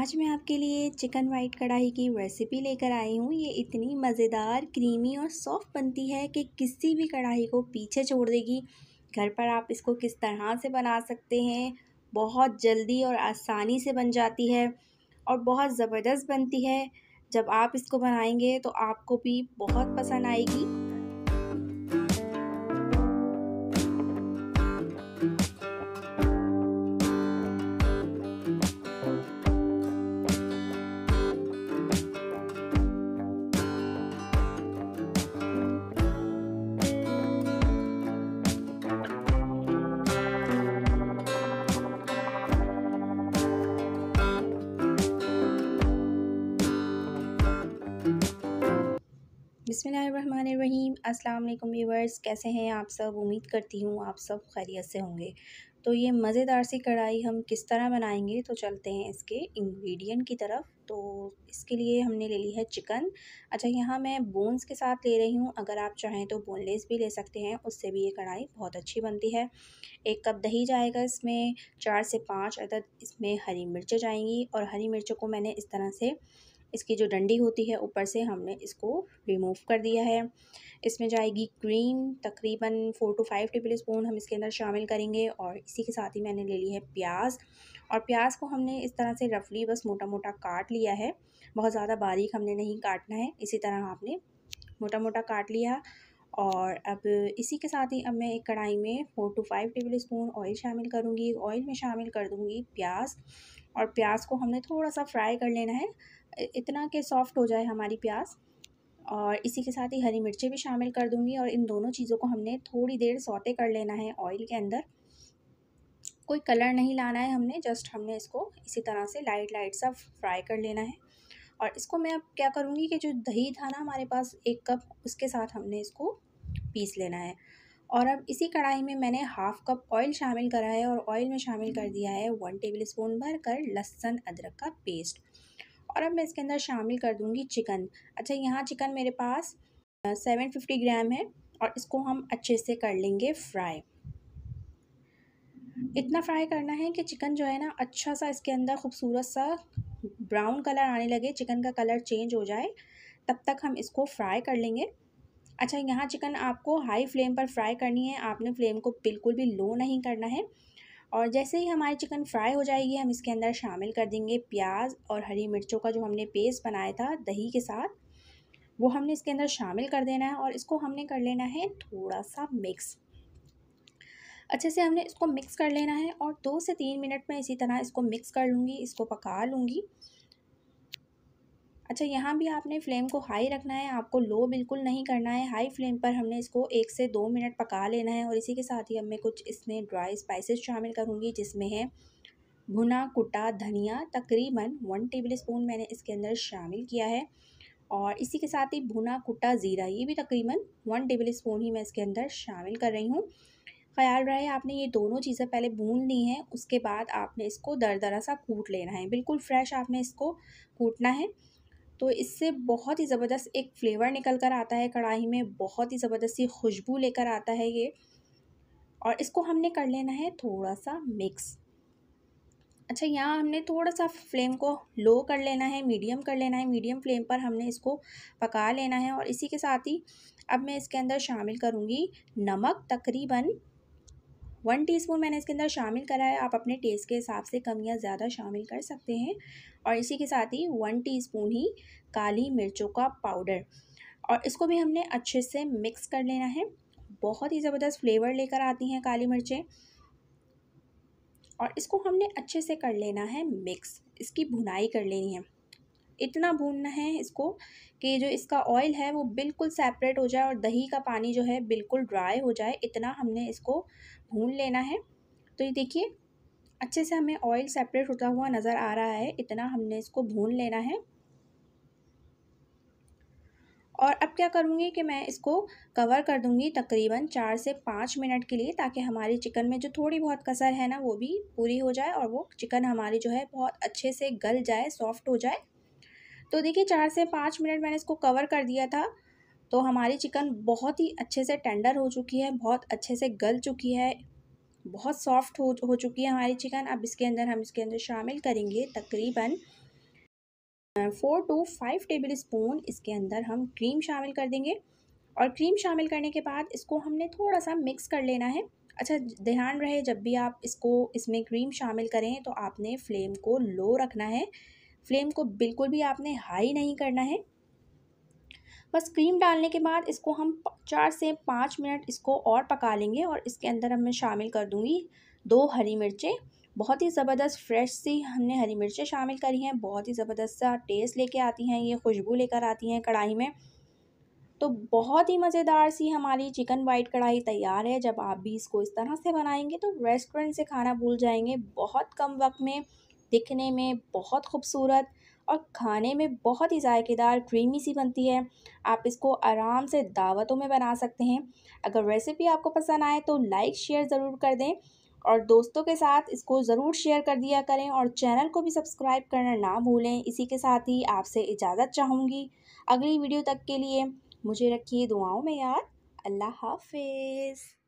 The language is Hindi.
आज मैं आपके लिए चिकन वाइट कढ़ाई की रेसिपी लेकर आई हूँ ये इतनी मज़ेदार क्रीमी और सॉफ्ट बनती है कि किसी भी कढ़ाई को पीछे छोड़ देगी घर पर आप इसको किस तरह से बना सकते हैं बहुत जल्दी और आसानी से बन जाती है और बहुत ज़बरदस्त बनती है जब आप इसको बनाएंगे तो आपको भी बहुत पसंद आएगी बिसमीम अल्लाम व्यूवर्स कैसे हैं आप सब उम्मीद करती हूँ आप सब खैरियत से होंगे तो ये मज़ेदार सी कढ़ाई हम किस तरह बनाएंगे तो चलते हैं इसके इंग्रेडिएंट की तरफ तो इसके लिए हमने ले ली है चिकन अच्छा यहाँ मैं बोन्स के साथ ले रही हूँ अगर आप चाहें तो बोनलेस भी ले सकते हैं उससे भी ये कढ़ाई बहुत अच्छी बनती है एक कप दही जाएगा इसमें चार से पाँच अदद इसमें हरी मिर्चें जाएंगी और हरी मिर्चों को मैंने इस तरह से इसकी जो डंडी होती है ऊपर से हमने इसको रिमूव कर दिया है इसमें जाएगी क्रीम तकरीबन four to five tablespoon हम इसके अंदर शामिल करेंगे और इसी के साथ ही मैंने ले ली है प्याज और प्याज को हमने इस तरह से रफली बस मोटा मोटा काट लिया है बहुत ज़्यादा बारीक हमने नहीं काटना है इसी तरह आपने मोटा मोटा काट लिया और अब इसी के साथ ही अब मैं एक कढ़ाई में four to five tablespoon oil शामिल करूँगी ऑयल में शामिल कर दूँगी प्याज और प्याज को हमने थोड़ा सा फ्राई कर लेना है इतना के सॉफ़्ट हो जाए हमारी प्याज और इसी के साथ ही हरी मिर्चें भी शामिल कर दूंगी और इन दोनों चीज़ों को हमने थोड़ी देर सौते कर लेना है ऑयल के अंदर कोई कलर नहीं लाना है हमने जस्ट हमने इसको इसी तरह से लाइट लाइट सा फ्राई कर लेना है और इसको मैं अब क्या करूँगी कि जो दही था ना हमारे पास एक कप उसके साथ हमने इसको पीस लेना है और अब इसी कढ़ाई में मैंने हाफ़ कप ऑयल शामिल करा है और ऑयल में शामिल कर दिया है वन टेबल स्पून भर कर लहसुन अदरक का पेस्ट और अब मैं इसके अंदर शामिल कर दूँगी चिकन अच्छा यहाँ चिकन मेरे पास सेवन फिफ्टी ग्राम है और इसको हम अच्छे से कर लेंगे फ्राई इतना फ्राई करना है कि चिकन जो है ना अच्छा सा इसके अंदर खूबसूरत सा ब्राउन कलर आने लगे चिकन का कलर चेंज हो जाए तब तक हम इसको फ्राई कर लेंगे अच्छा यहाँ चिकन आपको हाई फ्लेम पर फ्राई करनी है आपने फ्लेम को बिल्कुल भी लो नहीं करना है और जैसे ही हमारी चिकन फ्राई हो जाएगी हम इसके अंदर शामिल कर देंगे प्याज और हरी मिर्चों का जो हमने पेस्ट बनाया था दही के साथ वो हमने इसके अंदर शामिल कर देना है और इसको हमने कर लेना है थोड़ा सा मिक्स अच्छे से हमने इसको मिक्स कर लेना है और दो से तीन मिनट में इसी तरह इसको मिक्स कर लूँगी इसको पका लूँगी अच्छा यहाँ भी आपने फ्लेम को हाई रखना है आपको लो बिल्कुल नहीं करना है हाई फ्लेम पर हमने इसको एक से दो मिनट पका लेना है और इसी के साथ ही अब मैं कुछ इसमें ड्राई स्पाइसेस शामिल करूँगी जिसमें है भुना कुटा धनिया तकरीबन वन टेबल स्पून मैंने इसके अंदर शामिल किया है और इसी के साथ ही भुना कुटा ज़ीरा ये भी तकरीबन वन टेबल स्पून ही मैं इसके अंदर शामिल कर रही हूँ ख्याल रहे आपने ये दोनों चीज़ें पहले भून ली हैं उसके बाद आपने इसको दर दरा सा कूट लेना है बिल्कुल फ्रेश आपने इसको कूटना है तो इससे बहुत ही ज़बरदस्त एक फ्लेवर निकल कर आता है कढ़ाई में बहुत ही ज़बरदस्त सी खुशबू लेकर आता है ये और इसको हमने कर लेना है थोड़ा सा मिक्स अच्छा यहाँ हमने थोड़ा सा फ्लेम को लो कर लेना है मीडियम कर लेना है मीडियम फ्लेम पर हमने इसको पका लेना है और इसी के साथ ही अब मैं इसके अंदर शामिल करूँगी नमक तकरीबन वन टीस्पून मैंने इसके अंदर शामिल करा है आप अपने टेस्ट के हिसाब से कम या ज़्यादा शामिल कर सकते हैं और इसी के साथ ही वन टीस्पून ही काली मिर्चों का पाउडर और इसको भी हमने अच्छे से मिक्स कर लेना है बहुत ही ज़बरदस्त फ्लेवर लेकर आती हैं काली मिर्चें और इसको हमने अच्छे से कर लेना है मिक्स इसकी भुनाई कर लेनी है इतना भूनना है इसको कि जो इसका ऑयल है वो बिल्कुल सेपरेट हो जाए और दही का पानी जो है बिल्कुल ड्राई हो जाए इतना हमने इसको भून लेना है तो ये देखिए अच्छे से हमें ऑयल सेपरेट होता हुआ नज़र आ रहा है इतना हमने इसको भून लेना है और अब क्या करूँगी कि मैं इसको कवर कर दूँगी तकरीबन चार से पाँच मिनट के लिए ताकि हमारी चिकन में जो थोड़ी बहुत कसर है ना वो भी पूरी हो जाए और वो चिकन हमारी जो है बहुत अच्छे से गल जाए सॉफ्ट हो जाए तो देखिए चार से पाँच मिनट मैंने इसको कवर कर दिया था तो हमारी चिकन बहुत ही अच्छे से टेंडर हो चुकी है बहुत अच्छे से गल चुकी है बहुत सॉफ्ट हो हो चुकी है हमारी चिकन अब इसके अंदर हम इसके अंदर शामिल करेंगे तकरीबन four to five tablespoon इसके अंदर हम क्रीम शामिल कर देंगे और क्रीम शामिल करने के बाद इसको हमने थोड़ा सा मिक्स कर लेना है अच्छा ध्यान रहे जब भी आप इसको इसमें क्रीम शामिल करें तो आपने फ्लेम को लो रखना है फ्लेम को बिल्कुल भी आपने हाई नहीं करना है बस क्रीम डालने के बाद इसको हम चार से पाँच मिनट इसको और पका लेंगे और इसके अंदर अब मैं शामिल कर दूँगी दो हरी मिर्चें बहुत ही ज़बरदस्त फ्रेश सी हमने हरी मिर्चें शामिल करी हैं बहुत ही ज़बरदस्त सा टेस्ट लेके आती हैं ये खुशबू लेकर आती हैं कढ़ाई में तो बहुत ही मज़ेदार सी हमारी चिकन वाइट कढ़ाई तैयार है जब आप भी इसको इस तरह से बनाएंगे तो रेस्टोरेंट से खाना भूल जाएंगे बहुत कम वक्त में दिखने में बहुत खूबसूरत और खाने में बहुत ही जायकेदार क्रीमी सी बनती है आप इसको आराम से दावतों में बना सकते हैं अगर रेसिपी आपको पसंद आए तो लाइक शेयर ज़रूर कर दें और दोस्तों के साथ इसको ज़रूर शेयर कर दिया करें और चैनल को भी सब्सक्राइब करना ना भूलें इसी के साथ ही आपसे इजाज़त चाहूँगी अगली वीडियो तक के लिए मुझे रखिए दुआओं में याद अल्लाह हाफिज़